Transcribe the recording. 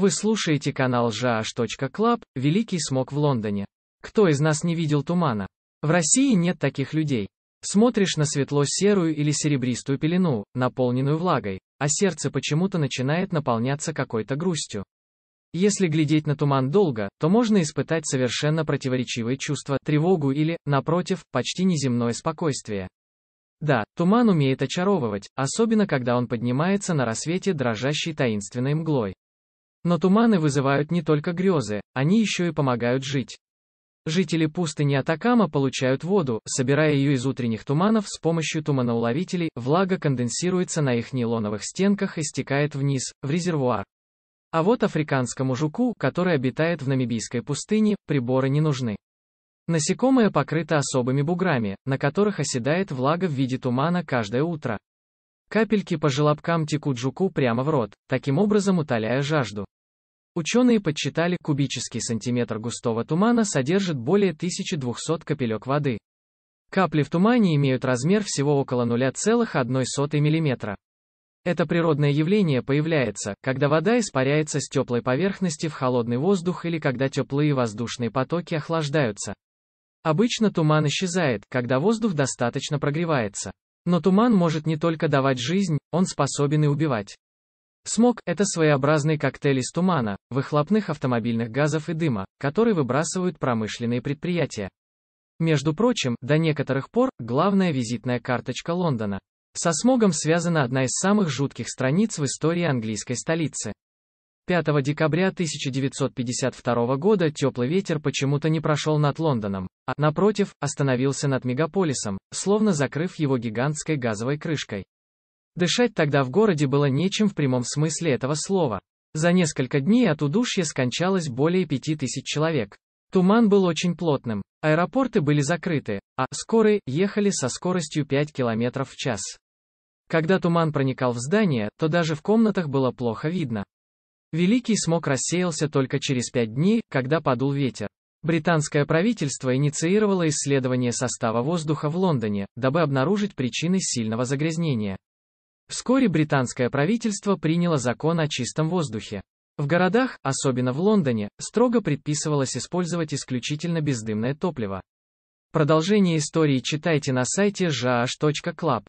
Вы слушаете канал jaash.club, а Великий смог в Лондоне. Кто из нас не видел тумана? В России нет таких людей. Смотришь на светло-серую или серебристую пелену, наполненную влагой, а сердце почему-то начинает наполняться какой-то грустью. Если глядеть на туман долго, то можно испытать совершенно противоречивые чувства, тревогу или, напротив, почти неземное спокойствие. Да, туман умеет очаровывать, особенно когда он поднимается на рассвете дрожащей таинственной мглой. Но туманы вызывают не только грезы, они еще и помогают жить. Жители пустыни Атакама получают воду, собирая ее из утренних туманов с помощью туманоуловителей, влага конденсируется на их нейлоновых стенках и стекает вниз, в резервуар. А вот африканскому жуку, который обитает в намибийской пустыне, приборы не нужны. Насекомое покрыто особыми буграми, на которых оседает влага в виде тумана каждое утро. Капельки по желобкам текут жуку прямо в рот, таким образом утоляя жажду. Ученые подсчитали, кубический сантиметр густого тумана содержит более 1200 капелек воды. Капли в тумане имеют размер всего около 0,1 мм. Это природное явление появляется, когда вода испаряется с теплой поверхности в холодный воздух или когда теплые воздушные потоки охлаждаются. Обычно туман исчезает, когда воздух достаточно прогревается. Но туман может не только давать жизнь, он способен и убивать. Смог – это своеобразный коктейль из тумана, выхлопных автомобильных газов и дыма, который выбрасывают промышленные предприятия. Между прочим, до некоторых пор, главная визитная карточка Лондона. Со смогом связана одна из самых жутких страниц в истории английской столицы. 5 декабря 1952 года теплый ветер почему-то не прошел над Лондоном, а, напротив, остановился над мегаполисом, словно закрыв его гигантской газовой крышкой. Дышать тогда в городе было нечем в прямом смысле этого слова. За несколько дней от удушья скончалось более пяти тысяч человек. Туман был очень плотным, аэропорты были закрыты, а скорые ехали со скоростью 5 км в час. Когда туман проникал в здание, то даже в комнатах было плохо видно. Великий смог рассеялся только через пять дней, когда подул ветер. Британское правительство инициировало исследование состава воздуха в Лондоне, дабы обнаружить причины сильного загрязнения. Вскоре британское правительство приняло закон о чистом воздухе. В городах, особенно в Лондоне, строго предписывалось использовать исключительно бездымное топливо. Продолжение истории читайте на сайте jh.club.